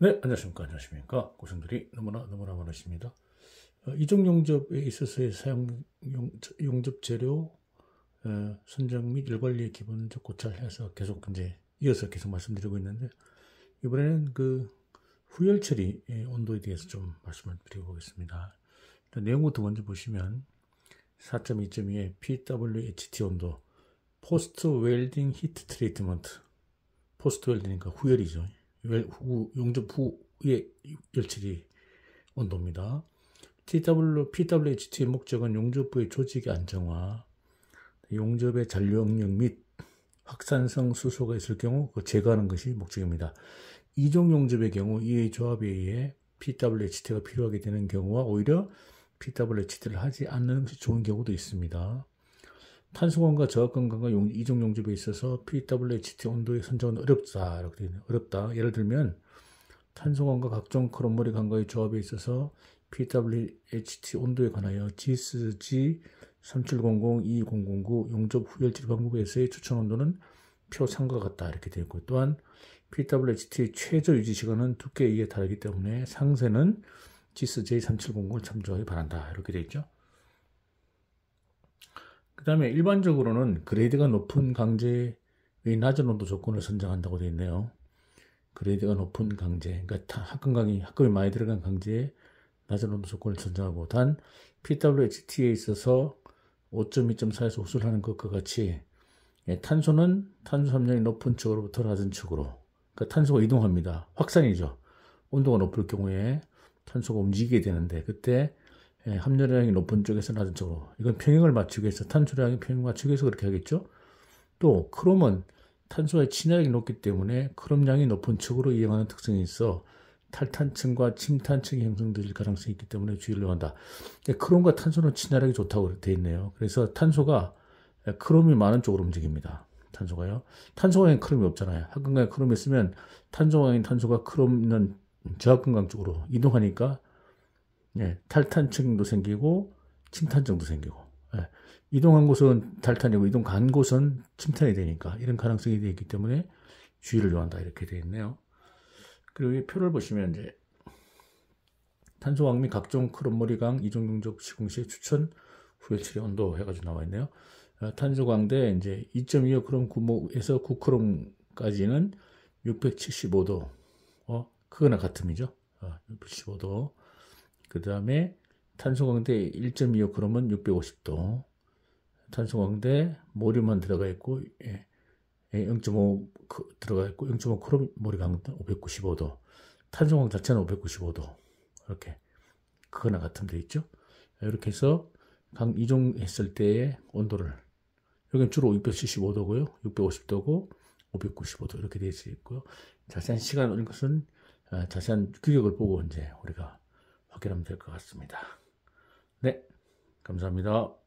네, 안녕하십니까. 안녕하십니까. 고생들이 너무나 너무나 많으십니다. 어, 이종 용접에 있어서의 사용 용, 접 재료 어, 선정 및 일관리의 기본적 고찰해서 계속 이제 이어서 계속 말씀드리고 있는데 이번에는 그 후열 처리 예, 온도에 대해서 좀 말씀을 드려보겠습니다. 내용부터 먼저 보시면 4.2.2의 PWHT 온도 포스트 웰딩 히트 트리트먼트 포스트 웰딩이니까 후열이죠. 후, 용접 후의 열칠이 온도입니다. TW, PWHT의 목적은 용접부의 조직의 안정화, 용접의 잔류응력 및 확산성 수소가 있을 경우 그 제거하는 것이 목적입니다. 이종 용접의 경우 이 조합에 의해 PWHT가 필요하게 되는 경우와 오히려 PWHT를 하지 않는 것이 좋은 경우도 있습니다. 탄수화과저압건강과 이종 용접에 있어서 PWHT 온도의 선정은 어렵다. 이렇게 되네요. 어렵다. 예를 들면 탄성원과 각종 크롬몰의 강과의 조합에 있어서 PWHT 온도에 관하여 GSG 3 7 0 0 용접 후열질 광국에서의 추천 온도는 표 3과 같다 이렇게 되어 있고 또한 PWHT 최저 유지 시간은 두께에 의해 다르기 때문에 상세는 GSJ 3700을 참조하기 바란다 이렇게 되어 있죠. 그 다음에 일반적으로는 그레이드가 높은 강제의 낮은 온도 조건을 선정한다고 되어 있네요. 그레이드가 높은 강제, 그러니까 학금 강이, 학금이 많이 들어간 강제의 낮은 온도 조건을 선정하고, 단, PWHT에 있어서 5.2.4에서 호술하는 것과 같이, 예, 탄소는 탄소 함량이 높은 측으로부터 낮은 측으로 그러니까 탄소가 이동합니다. 확산이죠. 온도가 높을 경우에 탄소가 움직이게 되는데, 그때 예, 함유량이 높은 쪽에서 낮은 쪽으로. 이건 평형을 맞추기 위해서 탄소량이 평형 맞추기 위해서 그렇게 하겠죠. 또 크롬은 탄소의 친화력이 높기 때문에 크롬량이 높은 쪽으로 이용하는 특성이 있어 탈탄층과 침탄층이 형성될 가능성이 있기 때문에 주의를 요 한다. 그러니까 크롬과 탄소는 친화력이 좋다고 되어 있네요. 그래서 탄소가 크롬이 많은 쪽으로 움직입니다. 탄소가요. 탄소광에 크롬이 없잖아요. 합근강에 크롬이 있으면 탄소광인 탄소가 크롬 있는 저합근강 쪽으로 이동하니까 예, 탈탄층도 생기고 침탄증도 생기고 예, 이동한 곳은 탈탄이고 이동 간 곳은 침탄이 되니까 이런 가능성이 되어 있기 때문에 주의를 요한다 이렇게 되어 있네요. 그리고 이 표를 보시면 이제 탄소광미 각종 크롬머리강 이종용적 시공시의 추천 후열치료 온도 해가지고 나와 있네요. 어, 탄소광대 이제 2.25 크롬 구목에서 9 크롬까지는 675도 어 크거나 같음이죠. 어, 675도 그 다음에 탄소광대 1.25 그러면 650도. 탄소광대 모류만 들어가 있고, 예, 0.5 예, 그, 들어가 있고, 0.5 크롬 모리 강도 595도. 탄소광 자체는 595도. 이렇게. 그거나 같은 데 있죠. 이렇게 해서 강 이종했을 때의 온도를 여기는 주로 675도고요. 650도고 595도 이렇게 되어 있고요. 자세한 시간 올린 것은 아, 자세한 규격을 보고 이제 우리가 확인하면 될 것 같습니다. 네, 감사합니다.